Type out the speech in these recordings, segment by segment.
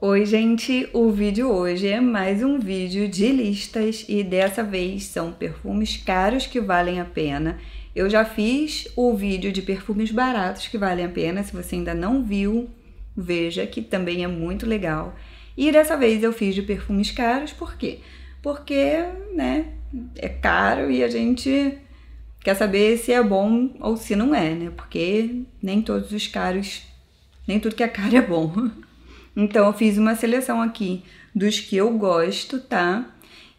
Oi, gente! O vídeo hoje é mais um vídeo de listas e dessa vez são perfumes caros que valem a pena. Eu já fiz o vídeo de perfumes baratos que valem a pena, se você ainda não viu, veja que também é muito legal. E dessa vez eu fiz de perfumes caros, por quê? Porque, né, é caro e a gente quer saber se é bom ou se não é, né? Porque nem todos os caros, nem tudo que é caro é bom. Então eu fiz uma seleção aqui dos que eu gosto, tá?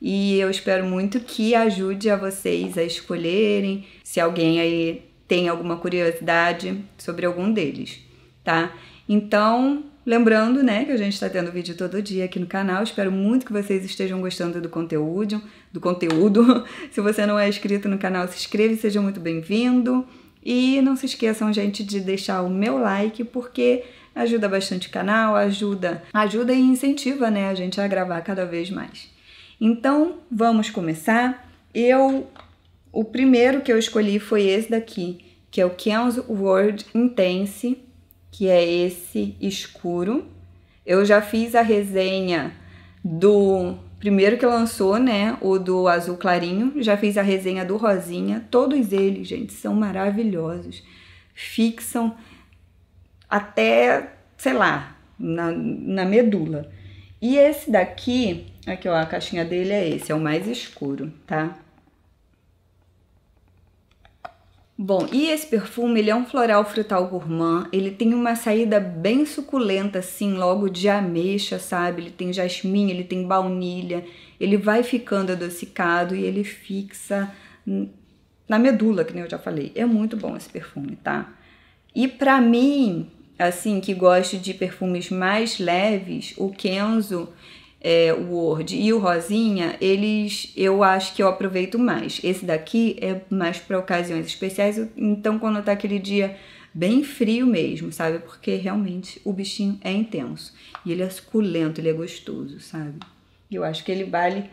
E eu espero muito que ajude a vocês a escolherem, se alguém aí tem alguma curiosidade sobre algum deles, tá? Então, lembrando, né, que a gente está tendo vídeo todo dia aqui no canal. Espero muito que vocês estejam gostando do conteúdo, do conteúdo. se você não é inscrito no canal, se inscreva, seja muito bem-vindo. E não se esqueçam, gente, de deixar o meu like, porque ajuda bastante o canal, ajuda, ajuda e incentiva, né, a gente a gravar cada vez mais. Então, vamos começar. Eu o primeiro que eu escolhi foi esse daqui, que é o Ken's World Intense, que é esse escuro. Eu já fiz a resenha do primeiro que lançou, né, o do Azul Clarinho, já fiz a resenha do Rosinha, todos eles, gente, são maravilhosos, fixam até, sei lá, na, na medula. E esse daqui, aqui ó, a caixinha dele é esse, é o mais escuro, tá? Bom, e esse perfume, ele é um floral frutal gourmand, ele tem uma saída bem suculenta, assim, logo de ameixa, sabe? Ele tem jasmim, ele tem baunilha, ele vai ficando adocicado e ele fixa na medula, que nem eu já falei. É muito bom esse perfume, tá? E pra mim, assim, que gosto de perfumes mais leves, o Kenzo, é, o Word e o Rosinha, eles eu acho que eu aproveito mais. Esse daqui é mais para ocasiões especiais, então quando tá aquele dia bem frio mesmo, sabe? Porque realmente o bichinho é intenso e ele é suculento, ele é gostoso, sabe? Eu acho que ele vale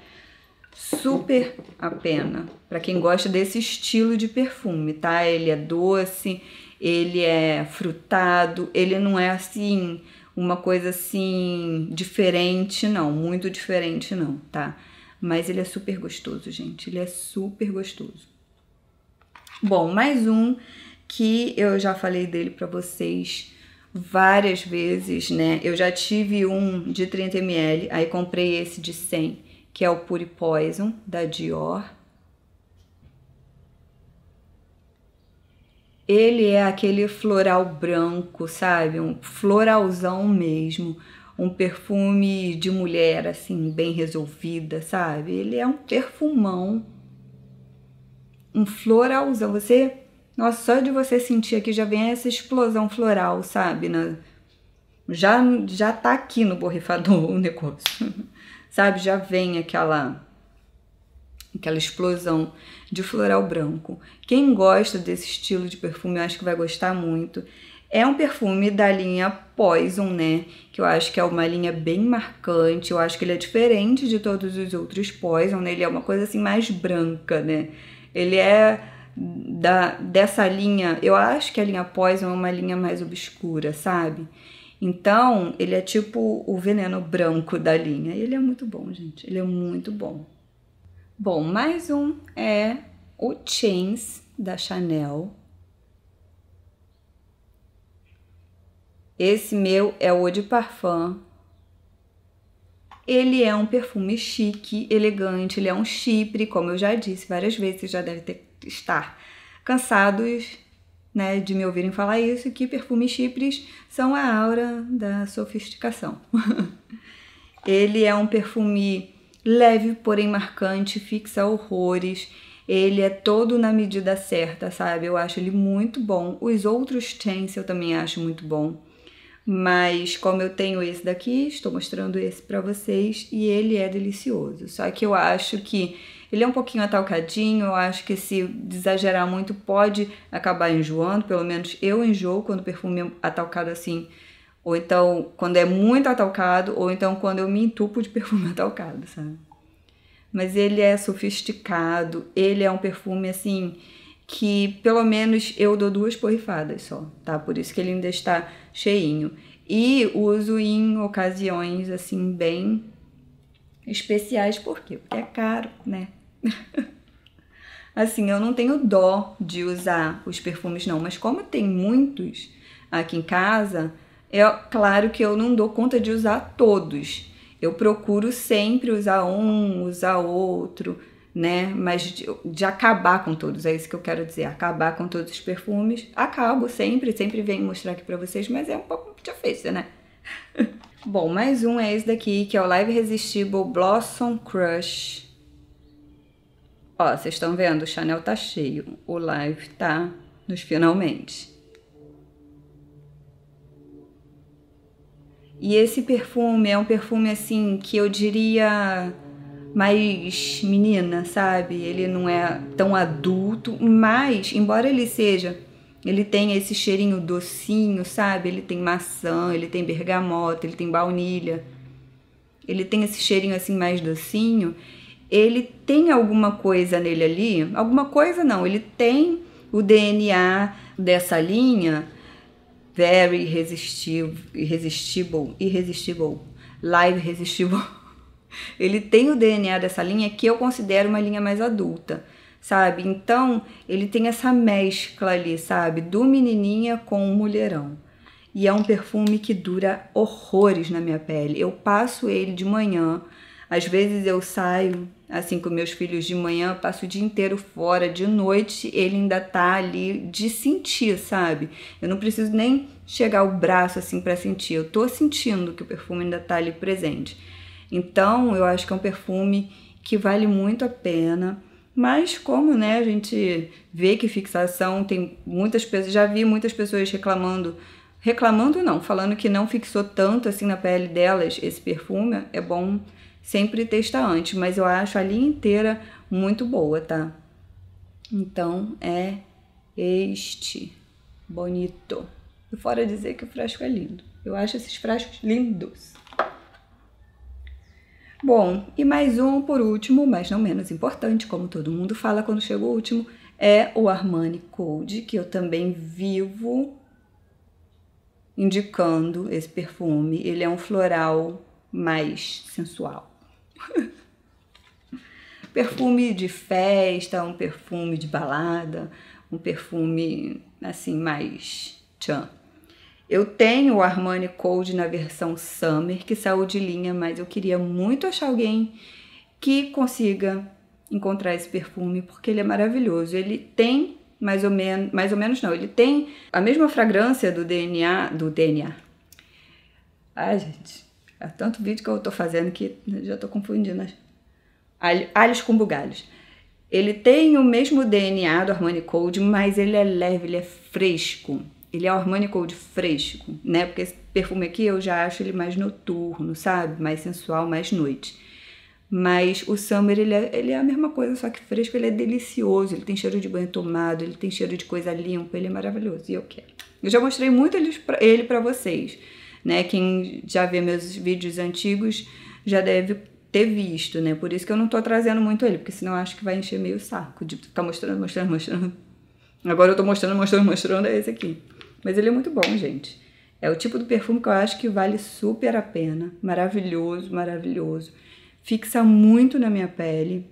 super a pena para quem gosta desse estilo de perfume, tá? Ele é doce, ele é frutado, ele não é assim uma coisa assim diferente, não, muito diferente, não, tá? Mas ele é super gostoso, gente. Ele é super gostoso. Bom, mais um que eu já falei dele para vocês várias vezes, né? Eu já tive um de 30ml, aí comprei esse de 100, que é o Pure Poison da Dior. Ele é aquele floral branco, sabe? Um floralzão mesmo. Um perfume de mulher, assim, bem resolvida, sabe? Ele é um perfumão. Um floralzão. Você. Nossa, só de você sentir aqui já vem essa explosão floral, sabe? Na, já, já tá aqui no borrifador o negócio. sabe? Já vem aquela aquela explosão de floral branco. Quem gosta desse estilo de perfume, eu acho que vai gostar muito. É um perfume da linha Poison, né? Que eu acho que é uma linha bem marcante. Eu acho que ele é diferente de todos os outros Poison, né? Ele é uma coisa assim mais branca, né? Ele é da, dessa linha. Eu acho que a linha Poison é uma linha mais obscura, sabe? Então, ele é tipo o veneno branco da linha. Ele é muito bom, gente. Ele é muito bom. Bom, mais um é o Chains da Chanel. Esse meu é o de Parfum. Ele é um perfume chique, elegante, ele é um chipre, como eu já disse várias vezes, vocês já devem ter, estar cansados né, de me ouvirem falar isso, que perfumes chipres são a aura da sofisticação. ele é um perfume leve, porém marcante, fixa horrores. Ele é todo na medida certa, sabe? Eu acho ele muito bom. Os outros Chains eu também acho muito bom. Mas como eu tenho esse daqui, estou mostrando esse para vocês e ele é delicioso. Só que eu acho que ele é um pouquinho atalcadinho, eu acho que se exagerar muito pode acabar enjoando, pelo menos eu enjoo quando o perfume é atalcado assim ou então quando é muito atalcado, ou então quando eu me entupo de perfume atalcado, sabe? Mas ele é sofisticado, ele é um perfume assim que pelo menos eu dou duas borrifadas só, tá? Por isso que ele ainda está cheinho. E uso em ocasiões assim bem especiais, por quê? Porque é caro, né? assim, eu não tenho dó de usar os perfumes não, mas como tem muitos aqui em casa, é claro que eu não dou conta de usar todos. Eu procuro sempre usar um, usar outro, né? Mas de, de, acabar com todos, é isso que eu quero dizer. Acabar com todos os perfumes. Acabo sempre, sempre venho mostrar aqui pra vocês, mas é um pouco difícil, né? Bom, mais um é esse daqui, que é o Live Resistible Blossom Crush. Ó, vocês estão vendo? O Chanel tá cheio. O Live tá nos finalmente. E esse perfume é um perfume assim que eu diria mais menina, sabe? Ele não é tão adulto, mas embora ele seja, ele tem esse cheirinho docinho, sabe? Ele tem maçã, ele tem bergamota, ele tem baunilha. Ele tem esse cheirinho assim mais docinho. Ele tem alguma coisa nele ali, alguma coisa não, ele tem o DNA dessa linha Very irresistível, irresistível, live irresistível. Ele tem o DNA dessa linha que eu considero uma linha mais adulta, sabe? Então, ele tem essa mescla ali, sabe? Do menininha com o mulherão. E é um perfume que dura horrores na minha pele. Eu passo ele de manhã, às vezes eu saio assim com meus filhos de manhã, passo o dia inteiro fora, de noite ele ainda tá ali de sentir, sabe? Eu não preciso nem chegar o braço assim para sentir, eu tô sentindo que o perfume ainda tá ali presente. Então, eu acho que é um perfume que vale muito a pena. Mas como, né, a gente vê que fixação tem muitas pessoas, já vi muitas pessoas reclamando reclamando não, falando que não fixou tanto assim na pele delas esse perfume, é bom sempre testa antes, mas eu acho a linha inteira muito boa, tá? Então é este bonito. E fora dizer que o frasco é lindo. Eu acho esses frascos lindos. Bom, e mais um por último, mas não menos importante, como todo mundo fala quando chega o último, é o Armani Code, que eu também vivo indicando esse perfume. Ele é um floral mais sensual. perfume de festa, um perfume de balada, um perfume assim mais tchan. Eu tenho o Armani Cold na versão Summer, que saiu de linha, mas eu queria muito achar alguém que consiga encontrar esse perfume, porque ele é maravilhoso. Ele tem mais ou menos, mais ou menos não, ele tem a mesma fragrância do DNA, do DNA. Ai, gente. É tanto vídeo que eu estou fazendo que já estou confundindo. As... alhos com bugalhos. Ele tem o mesmo DNA do Harmony Code, mas ele é leve, ele é fresco. Ele é o Harmony Code fresco, né? Porque esse perfume aqui eu já acho ele mais noturno, sabe? Mais sensual, mais noite. Mas o Summer, ele é, ele é a mesma coisa, só que fresco, ele é delicioso, ele tem cheiro de banho tomado, ele tem cheiro de coisa limpa, ele é maravilhoso, e eu quero. Eu já mostrei muito ele para vocês né? Quem já vê meus vídeos antigos já deve ter visto, né? Por isso que eu não tô trazendo muito ele, porque senão acho que vai encher meio o saco de ficar tá mostrando, mostrando, mostrando. Agora eu tô mostrando, mostrando, mostrando, é esse aqui. Mas ele é muito bom, gente. É o tipo do perfume que eu acho que vale super a pena. Maravilhoso, maravilhoso. Fixa muito na minha pele,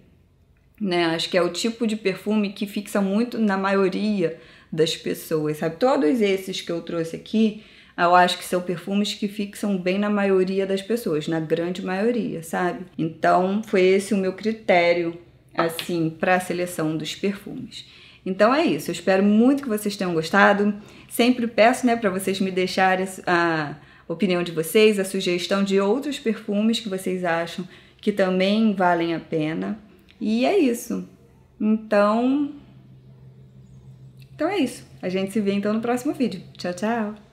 né? Acho que é o tipo de perfume que fixa muito na maioria das pessoas, sabe? Todos esses que eu trouxe aqui, eu acho que são perfumes que fixam bem na maioria das pessoas, na grande maioria, sabe? Então, foi esse o meu critério, assim, para a seleção dos perfumes. Então é isso, eu espero muito que vocês tenham gostado. Sempre peço, né, para vocês me deixarem a opinião de vocês, a sugestão de outros perfumes que vocês acham que também valem a pena. E é isso. Então, então é isso. A gente se vê então no próximo vídeo. Tchau, tchau.